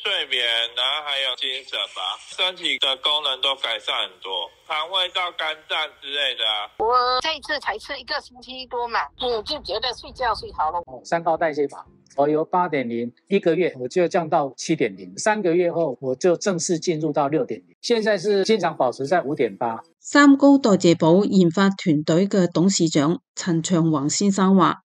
睡眠，然后还有精神吧，身体的功能都改善很多，肠胃到肝脏之类的。我这次才吃一个星期多嘛，我就觉得睡觉睡好了。三高代谢法。我由八点零一个月，我就降到七点零，三个月后我就正式进入到六点零，现在是经常保持在五点八。三高代谢宝研发团队嘅董事长陈长宏先生话。